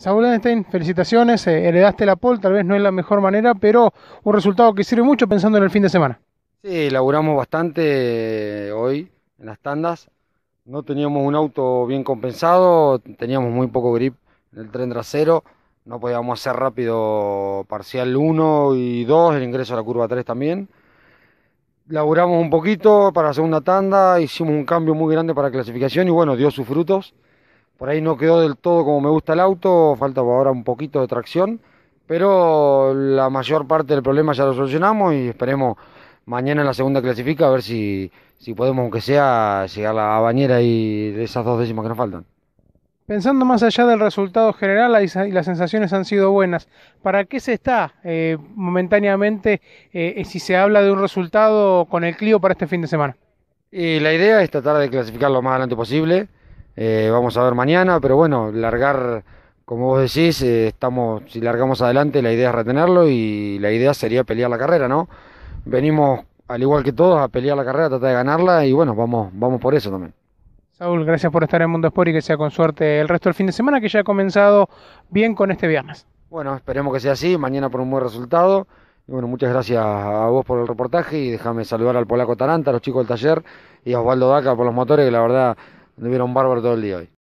Saúl Einstein, felicitaciones, eh, heredaste la pole, tal vez no es la mejor manera, pero un resultado que sirve mucho pensando en el fin de semana. Sí, laburamos bastante eh, hoy en las tandas. No teníamos un auto bien compensado, teníamos muy poco grip en el tren trasero, no podíamos hacer rápido parcial 1 y 2, el ingreso a la curva 3 también. Laburamos un poquito para la segunda tanda, hicimos un cambio muy grande para clasificación y bueno, dio sus frutos. Por ahí no quedó del todo como me gusta el auto, falta ahora un poquito de tracción, pero la mayor parte del problema ya lo solucionamos y esperemos mañana en la segunda clasifica a ver si, si podemos, aunque sea, llegar a la bañera y de esas dos décimas que nos faltan. Pensando más allá del resultado general, y las sensaciones han sido buenas. ¿Para qué se está eh, momentáneamente eh, eh, si se habla de un resultado con el Clio para este fin de semana? Y la idea es tratar de clasificar lo más adelante posible. Eh, vamos a ver mañana, pero bueno, largar, como vos decís, eh, estamos, si largamos adelante, la idea es retenerlo y la idea sería pelear la carrera, ¿no? Venimos, al igual que todos, a pelear la carrera, a tratar de ganarla y bueno, vamos, vamos por eso también. Saúl, gracias por estar en Mundo Sport y que sea con suerte el resto del fin de semana que ya ha comenzado bien con este viernes. Bueno, esperemos que sea así, mañana por un buen resultado. Y bueno, muchas gracias a vos por el reportaje y déjame saludar al polaco Taranta, a los chicos del taller y a Osvaldo Daca por los motores, que la verdad no hubiera un bárbaro todo el día hoy.